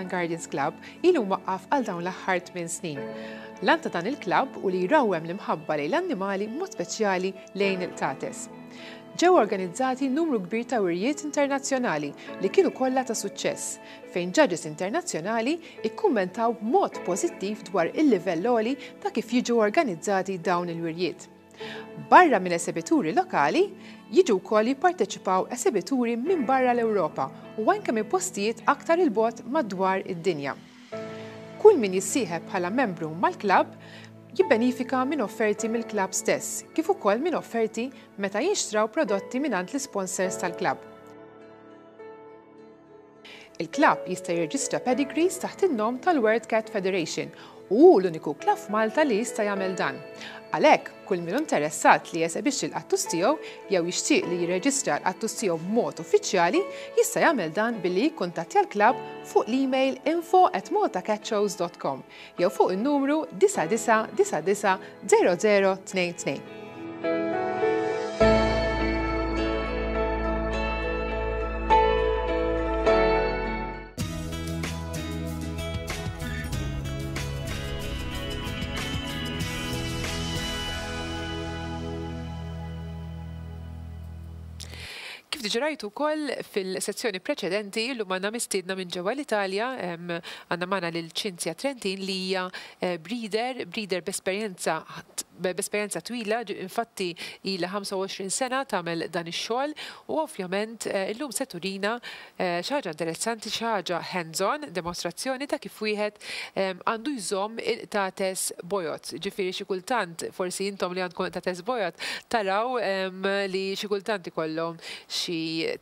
Young Guardians Club ilu maqqaf għal dawn l-aħħar 8 snin. Lanta dan il-klab u li jrawem l-imħabba lejn l-annimali mod speċjali lejn il-tates. Ġew organizzati numru kbir ta' wirjiet internazzjonali li kienu kollha ta' suċċess fejn ġaġis internazzjonali ikkummentaw mod pożittiv dwar il-livell ta' kif jiġu organizzati dawn il-wirjiet. Barra minn esibituri lokali, jiġu wkoll jipparteċipaw esibituri minn barra l-Ewropa u anke minn postijiet aktar il-bot madwar id-dinja. Kull min jissieħeb bħala membru mal-klab jibbenifika minn offerti mill-klab stess, kif ukoll minn offerti meta jinxtraw prodotti mingħand l-sponsors tal-klab. Il-klab jista' jirġistra pedigrees taħt in-nom tal-World Cat Federation u l-uniku klab Malta li jista' jagħmel dan. Għalek, kull min interessat li jesebix l-attus tiegħu jew jixtieq li jirreġistra l-qattus tiegħu b'mod uffiċjali jista' jagħmel dan billi jikkuntattja l-klabb fuq l-email info at jew fuq in-numru 9999 0022. Kif diġrajtu kol fil-sezzjoni preċedenti l-lum għanna minn ġewwa l-Italja, għanna manna l-ċinzja Trentin li hija eh, breeder, breeder b'esperjenza b'esperjenza twila, infatti il 25 sena tagħmel dan ix-xogħol u ovvjament eh, illum se turina eh, xi ħaġa interessanti, xaġa hands-on, demonstrazzjoni ta' kif wieħed ehm, għandu jżomm ta' tes bojot. Ġifieri xi kultant forsi intom li għandkom tes bojot taraw ehm, li xi kultant ikollhom xi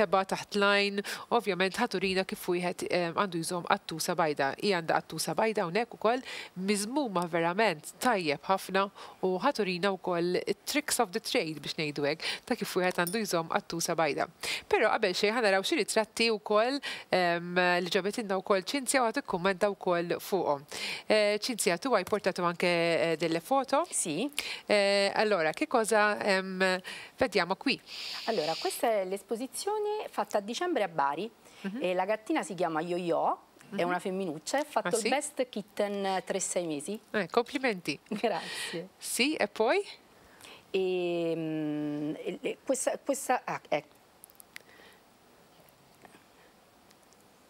teba taħt lajn, ovvjament ħaturina kif wieħed ehm, għandu jżomm attusa bajda. Hija għandha attusa bajda hawnhekk ukoll miżmuma verament tajjeb ħafna u u ħaturina wkoll eh, tricks of the trade biex ngħidu hekk ta' kif wieħed għandu jżomm għattusa bajda. Però qabel xejn ħanaraw xi ritratti wkoll ehm, li ġabet inna wkoll ċinzja u ħad ikkummenta wkoll fuqhom. Eh, ċinzja, tu għaj portatu anke eh, delle foto? Sì. Allora, che cosa ehm, vediamo qui? Allora, questa è l'esposizione fatta a dicembre a Bari. Mhm. La gattina si chiama Yo-Yo è mhm. una femminuccia, ha fatto ah, il best kitten 3-6 eh, mesi. Eh, complimenti. Grazie. Sì, e poi? Ehm, e, um, questa, questa ah, ecco.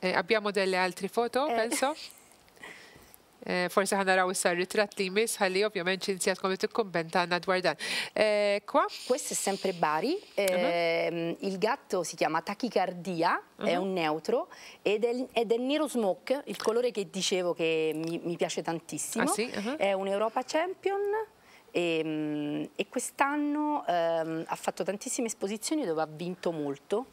Eh, abbiamo delle altre foto, eh. penso? forse forsi ħana raw issa ritrat li jmiss insieme ovvjament ċinzjatkom tikkumbenta għanna dwar dan. Qua? Questo è sempre Bari. Mhm. Eh, il gatto si chiama tachicardia, è mhm. un neutro, ed è il nero smoke, il colore che dicevo che mi piace tantissimo. ah, sì? Mhm. È un Europa Champion. Ehm, e, quest'anno ehm, ha fatto tantissime esposizioni dove ha vinto molto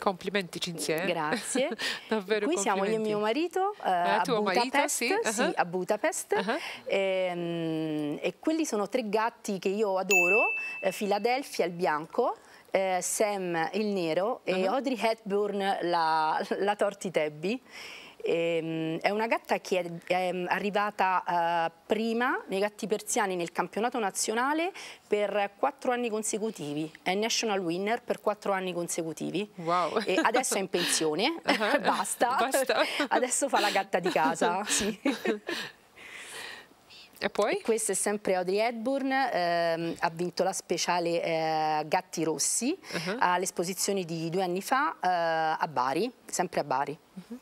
Complimentici insieme. Grazie. Davvero Qui siamo io e mio marito, eh, eh, a, Budapest, marito sì. Uh -huh. sì, a, Budapest, uh -huh. e, ehm, e, quelli sono tre gatti che io adoro, eh, Philadelphia il bianco, eh, Sam il nero uh -huh. e uh-huh. Audrey Hepburn la, la Tabby. Ehm, è una gatta che è, è ehm, arrivata eh, prima nei gatti persiani nel campionato nazionale per quattro anni consecutivi, è national winner per quattro anni consecutivi. Wow. E adesso è in pensione, uh ah, -huh. Ah. basta. basta. adesso fa la gatta di casa. Sì. E poi? Questo è sempre Audrey Hepburn, ehm, ha vinto la speciale eh, Gatti Rossi uh ah, -huh. all'esposizione di due anni fa eh, a Bari, sempre a Bari. Uh mhm. -huh.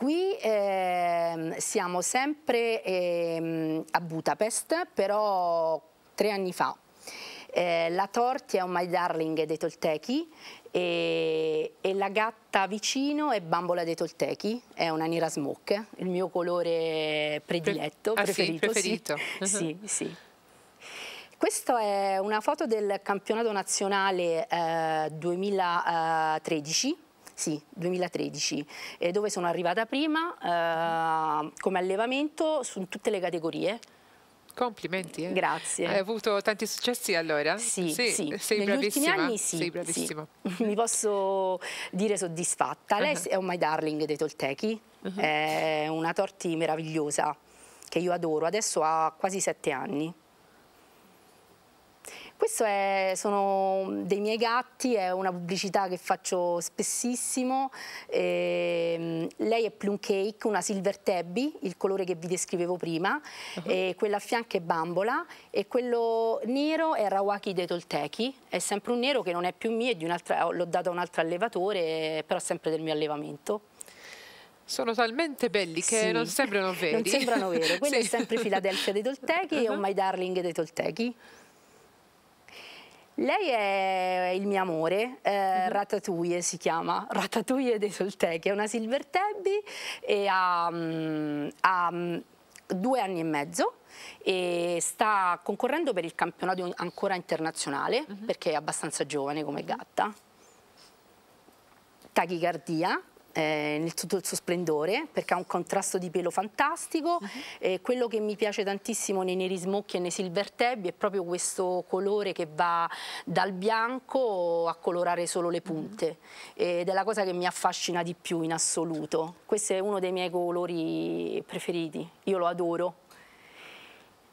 Qui eh, siamo sempre eh, a Budapest, però tre anni fa. Eh, la Torti è un My Darling dei Toltechi e, e, la gatta vicino è Bambola dei Toltechi, è una nera smoke, il mio colore prediletto, Pre ah, preferito. Sì, preferito. Sì, sì, uh-huh. sì. Questa è una foto del campionato nazionale eh, 2013 sì, 2013, eh, dove sono arrivata prima eh, come allevamento su tutte le categorie. Complimenti. Eh. Grazie. Hai avuto tanti successi allora? Sì, sì. sì. Sei Negli bravissima. ultimi anni sì. Sei bravissima. Sì. Mi posso dire soddisfatta. Lei uh -huh. è un My Darling dei Toltechi, uh -huh. è una torti meravigliosa che io adoro. Adesso ha quasi sette anni. Questo è, sono dei miei gatti, è una pubblicità che faccio spessissimo. Eh, lei è Plum Cake, una Silver Tabby, il colore che vi descrivevo prima, uh -huh. eh, quella a fianco è Bambola e quello nero è Rawaki dei Toltechi, è sempre un nero che non è più mio, l'ho dato a un altro allevatore, però sempre del mio allevamento. Sono talmente belli che sì. non sembrano veri. Non sembrano veri, quello sì. è sempre Filadelfia dei Toltechi uh -huh. e un uh-huh. My Darling dei Toltechi. Lei è il mio amore, eh, mhm. Ratatouille si chiama, Ratatouille dei Soltè, è una Silver Tabby e ha, mm, ha mm, due anni e mezzo e sta concorrendo per il campionato ancora internazionale uh mhm. -huh. perché è abbastanza giovane come gatta. Tachicardia, eh, nel tutto il suo splendore perché ha un contrasto di pelo fantastico uh mhm. -huh. eh, quello che mi piace tantissimo nei neri smocchi e nei silver tabby è proprio questo colore che va dal bianco a colorare solo le mhm. punte uh -huh. ed è la cosa che mi affascina di più in assoluto questo è uno dei miei colori preferiti io lo adoro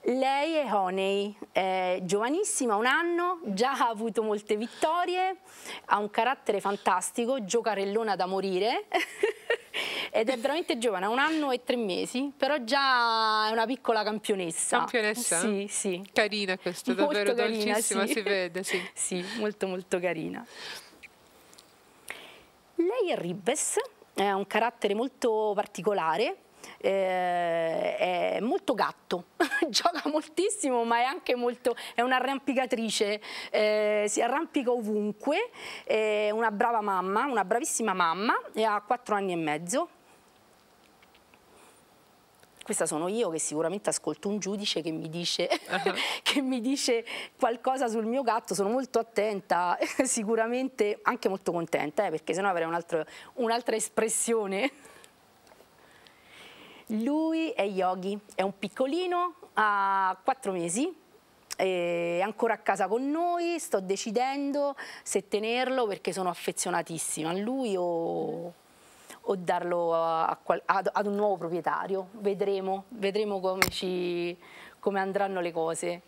lei è Honey, è giovanissima, un anno, già ha avuto molte vittorie, ha un carattere fantastico, giocarellona da morire ed è veramente giovane, ha un anno e tre mesi, però già è una piccola campionessa. Campionessa? Sì, sì. Carina questa, davvero molto dolcissima, sì. si vede, sì. sì, molto molto carina. Lei è Ribes, ha un carattere molto particolare, eh, è molto gatto, gioca moltissimo ma è anche molto, è un'arrampicatrice, eh, si arrampica ovunque, è una brava mamma, una bravissima mamma e ha 4 anni e mezzo. Questa sono io che sicuramente ascolto un giudice che mi dice, che mi dice qualcosa sul mio gatto, sono molto attenta, sicuramente anche molto contenta, eh, perché sennò avrei un'altra un espressione lui è Yogi, è un piccolino, ha quattro mesi, è ancora a casa con noi, sto decidendo se tenerlo perché sono affezionatissima a lui o, o darlo a, a, ad un nuovo proprietario. Vedremo, vedremo come, ci, come andranno le cose.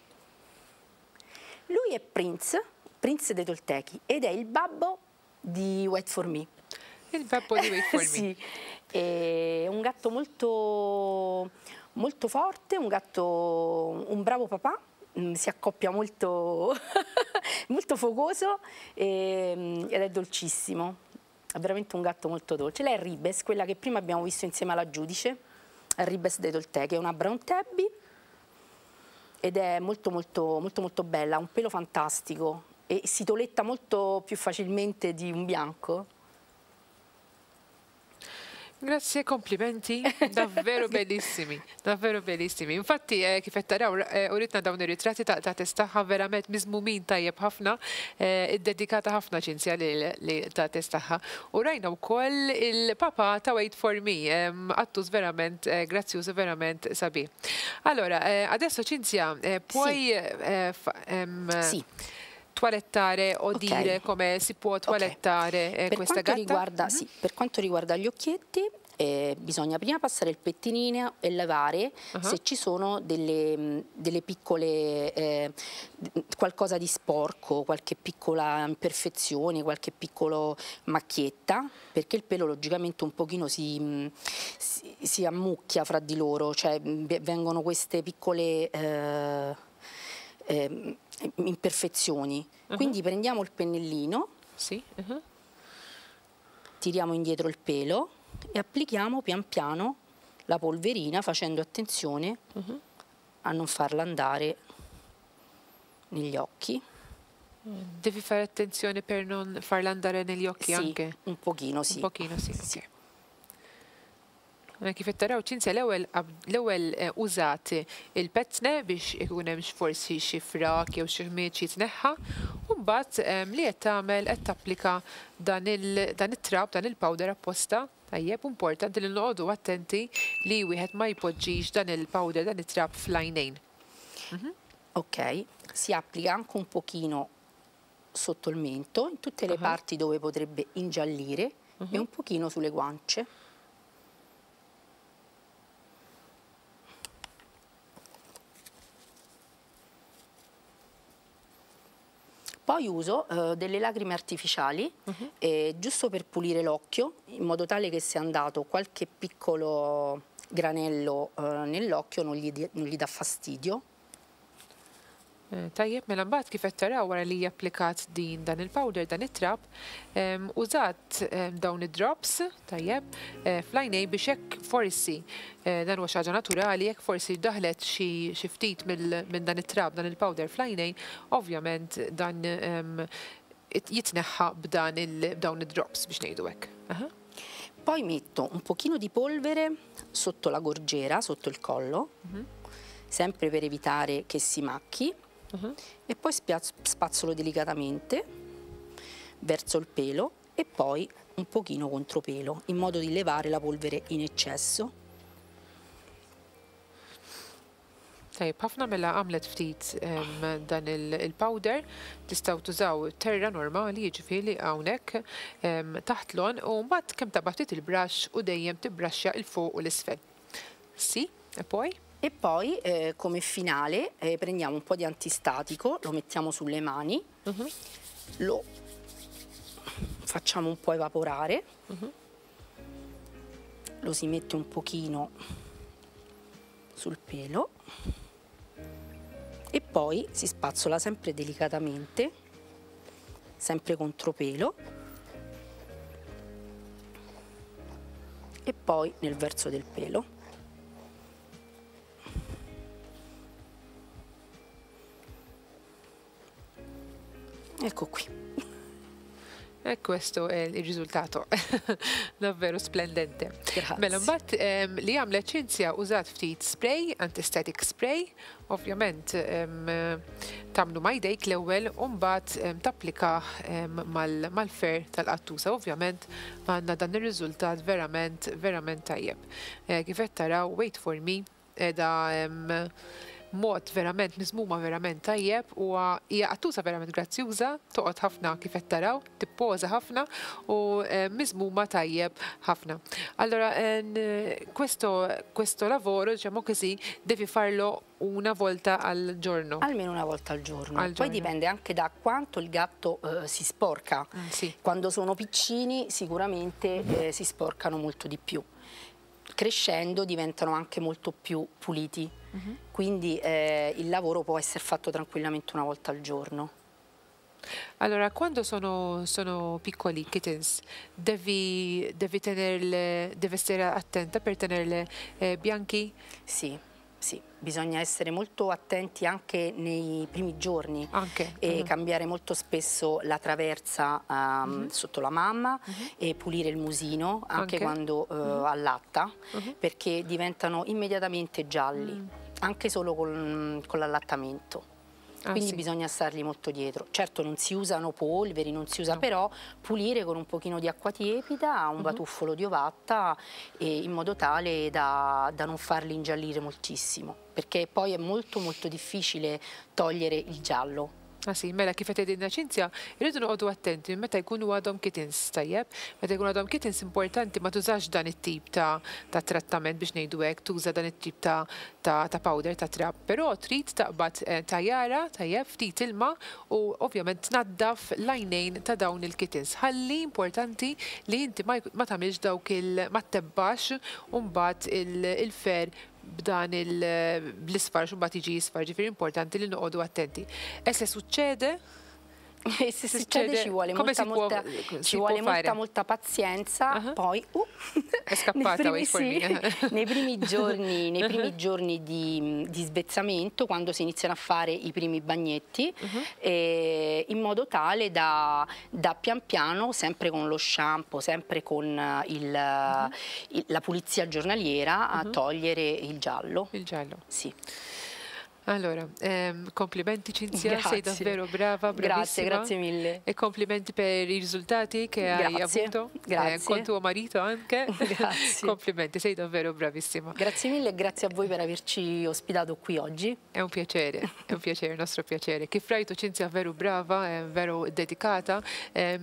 Lui è Prince, Prince dei Toltechi ed è il babbo di Wait For Me. Il Peppo di Wiffle. sì, è un gatto molto, molto forte, un gatto, un bravo papà, mm, si accoppia molto, molto focoso e, ehm, ed è dolcissimo. È veramente un gatto molto dolce. Lei è Ribes, quella che prima abbiamo visto insieme alla giudice, Ribes dei Tolteche, è una brown tabby ed è molto molto molto molto bella, ha un pelo fantastico e si toletta molto più facilmente di un bianco. Grazie, komplimenti, davvero bellissimi, davvero bellissimi. Infatti, eh, kif taraw, eh, uritna dawn ir-ritratti ta' testaħħa verament miżmumin tajjeb ħafna, eh, iddedikata ħafna ċinzja li ta' testaħħa. U rajna wkoll il-papa ta' Wait for Me, attus verament, eh, grazzjuż verament sabi. Allora, adesso ċinzja, puoi... Sì. toalettare o okay. dire come si può toilettare okay. Eh, questa quanto gatta? Riguarda, mm -hmm. sì, per quanto riguarda gli occhietti, eh, bisogna prima passare il pettinino e lavare uh -huh. se ci sono delle, mm, delle piccole eh, qualcosa di sporco, qualche piccola imperfezione, qualche piccola macchietta, perché il pelo logicamente un pochino si, mm, si, si ammucchia fra di loro, cioè mm, vengono queste piccole eh, ehm, eh, imperfezioni. Uh -huh. Quindi prendiamo il pennellino, sì. uh -huh. tiriamo indietro il pelo e applichiamo pian piano la polverina facendo attenzione uh -huh. a non farla andare negli occhi. Devi fare attenzione per non farla andare negli occhi sì, anche? un pochino sì. Un pochino sì, sì. Okay kif taraw ċinzja l-ewwel eh, użat il-petne biex ikun hemm forsi xi frak jew xi ħmieġ jitneħħa u mbagħad ehm, li qed tagħmel qed tapplika dan it-trab dan il-powder apposta. Tajjeb importanti li noqogħdu attenti li wieħed ma jpoġġix dan il-powder dan it-trab fl-għajnejn. Mhm. Ok, si applica anche un pochino sotto il mento, in tutte le parti dove potrebbe ingiallire e mhm. un pochino sulle guance. Poi uso eh, delle lacrime artificiali, uh mhm. -huh. eh, giusto per pulire l'occhio, in modo tale che se è andato qualche piccolo granello eh, nell'occhio non, non, gli dà fastidio. Tajjeb, mela mbagħad kif qed taraw wara li japplikat din dan il-powder dan it-trap, użat dawn id-drops, tajjeb, eh, flajnej biex hekk forsi eh, dan huwa xi ħaġa naturali, jekk forsi daħlet xi ftit minn dan it-trap dan il-powder flajnej, ovvjament dan jitneħħa b'dan il-dawn id-drops biex ngħidu hekk. Poi metto un pochino di polvere sotto la gorgiera, sotto il collo, mhm. sempre per evitare che si macchi. uh -huh. e poi spazzolo delicatamente verso il pelo e poi un pochino contropelo in modo di levare la polvere in eccesso. طيب ħafna mela għamlet ftit ehm, dan il-powder tistaw tużaw terra normali jiġifieri hawnhekk ehm, taħtlon u mbagħad kemm tabgħatit il-brush u dejjem tibbraxxja il fuq u l-isfel. Si, e poi? e poi eh, come finale eh, prendiamo un po' di antistatico, lo mettiamo sulle mani, uh mhm. -huh. lo facciamo un po' evaporare, uh mhm. -huh. lo si mette un pochino sul pelo e poi si spazzola sempre delicatamente, sempre contro pelo e poi nel verso del pelo. Ecco qui. E questo è il risultato davvero splendente. Mela mbagħad ehm, li għamlet ċinzja użat ftit spray, antistatic spray, ovvjament um, ehm, ma jdejk l-ewwel u mbagħad ehm, tapplika mal fer tal qattusa Ovvjament għandna dan ir-riżultat verament verament tajjeb. Eh, Kif qed taraw wait for me edha mod verament mizmuma verament tajjeb u hija qattuża verament grazzjuża, toqgħod ħafna kif qed taraw, tippoża ħafna u eh, mizmuma tajjeb ħafna. Allora questo lavoro, diciamo così, devi farlo una volta al giorno. Almeno una volta al giorno. Al Poi dipende anche da quanto il gatto eh, si sporca. Mm, sì. Quando sono piccini sicuramente eh, si sporcano molto di più crescendo diventano anche molto più puliti. Uh mhm. -huh. Quindi eh, il lavoro può essere fatto tranquillamente una volta al giorno. Allora, quando sono, sono piccoli kittens, devi, devi tenerle, devi stare attenta per tenerle eh, bianchi? Sì. Sì, bisogna essere molto attenti anche nei primi giorni okay. e mm cambiare molto spesso la traversa um, mm sotto la mamma mm e pulire il musino anche okay. quando uh, allatta perché diventano immediatamente gialli mm. anche solo con, mm, con l'allattamento. Ah, quindi sì. bisogna stargli molto dietro. Certo non si usano polveri, non si usa, no. però pulire con un pochino di acqua tiepida, un uh mhm. -huh. batuffolo di ovatta eh, in modo tale da, da non farli ingiallire moltissimo perché poi è molto molto difficile togliere il giallo masin, mela kif qed għedinna ċinzja, irridu noqogħdu attenti meta jkunu għadhom kitins tajjeb, meta jkunu għadhom kitins importanti ma tużax dan it-tip ta' trattament biex ngħidu hekk, tuża dan it-tip ta' powder ta' trapp, però trid taqbad eh, tajjara tajjeb ftit ilma u ovvjament tnaddaf lajnejn ta' dawn il-kitins. Ħalli importanti li inti ma tagħmilx dawk il ma tebbax u mbagħad il-fer b'dan il-isfar, xumbat iġi isfar, ġifir importanti li noqodu attenti. Esse suċċede e se succede, ci vuole, molta, molta, può, ci vuole molta, molta, pazienza, uh -huh. poi uh, è scappata nei primi, sì, nei primi giorni, nei primi giorni di, di, svezzamento, quando si iniziano a fare i primi bagnetti, uh -huh. eh, in modo tale da, da, pian piano, sempre con lo shampoo, sempre con il, -huh. il, la pulizia giornaliera, a togliere il giallo. Il giallo. Sì. Allora, ehm, complimenti Cinzia, grazie. sei davvero brava, bravissima. Grazie, grazie mille. E complimenti per i risultati che grazie. hai avuto eh, con tuo marito anche. grazie. complimenti, sei davvero bravissima. Grazie mille e grazie a voi per averci ospitato qui oggi. È un piacere, è un piacere, il nostro piacere. Che Fraito Cinzia è vero brava, è vero dedicata, eh,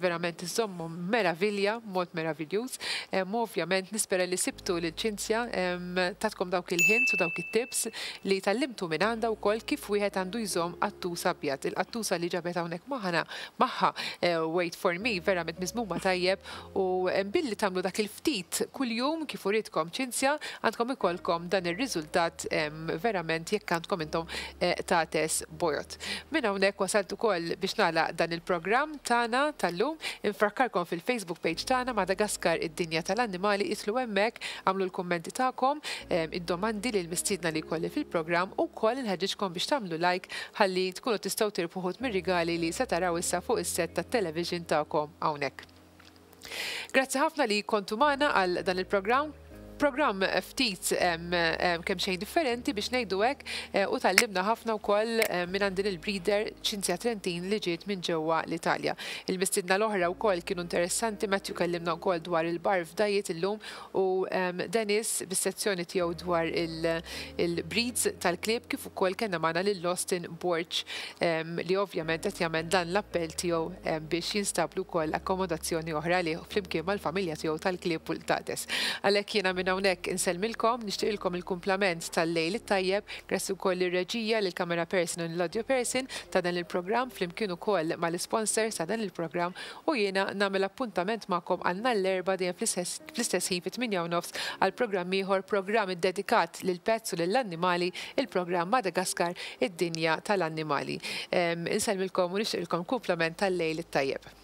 veramente insomma meraviglia, molto meravigliosa. E ehm, ovviamente, spero che li sibtu li Cinzia ehm, tatkom dawk il-ħin u dawk il-tips li tal-limtu natu minn għanda u koll kif wieħed għandu jżom għattusa bjat. Il-qattusa li ġabet hawnhekk maħna maħħa eh, wait for me vera mit mizmuma tajjeb u eh, billi tamlu dak il-ftit kuljum kif uridkom ċinzja għandkom ikolkom dan ir-riżultat verament jekk għandkom intom eh, tates bojot. Minn hawnhekk wasaltu ukoll biex nagħlaq dan il-programm tagħna tal-lum infrakkarkom fil-Facebook page tagħna Madagaskar id-dinja tal-annimali itlu hemmhekk għamlu l-kummenti tagħkom id-domandi li l mistiedna li kolli fil-programm u il inħeġġiġkom biex tagħmlu like ħalli tkunu tistgħu tirpuħut mir-rigali li se taraw issa fuq is-set tat-television tagħkom hawnhekk. Grazzi ħafna li kontu għal dan il-programm program ftit kemm xejn differenti biex ngħidu hekk e, u tallimna ħafna wkoll e, minn għandin il-breeder Cinzia Trentin li ġiet minn ġewwa l-Italja. Il-mistidna l-oħra wkoll kienu interessanti Matthew kellimna wkoll dwar il-barf dajiet illum u Dennis bis-sezzjoni tiegħu dwar il-breeds tal-klib kif ukoll kellna magħna lil Austin Borch li ovvjament qed jagħmel dan l-appell tiegħu biex jinstablu wkoll akkomodazzjoni oħra li flimkien mal-familja tiegħu tal-klib u l-tades. Għalhekk jiena minn hawnhekk inselmilkom, nixtieqilkom il-kumplament tal-lejl it-tajjeb, grazzi ukoll ir-reġija lil kamera person u l-audio person ta' dan il-programm flimkien ukoll mal-sponsor ta' dan il-programm u jiena nagħmel appuntament magħkom għandna l-erba' dejjem fl-istess ħin fit-8 nofs għal programm ieħor programm iddedikat lil pezz u lill-annimali il-programm Madagaskar id-dinja tal-annimali. Inselmilkom u nixtieqilkom kumplament tal-lejl it-tajjeb.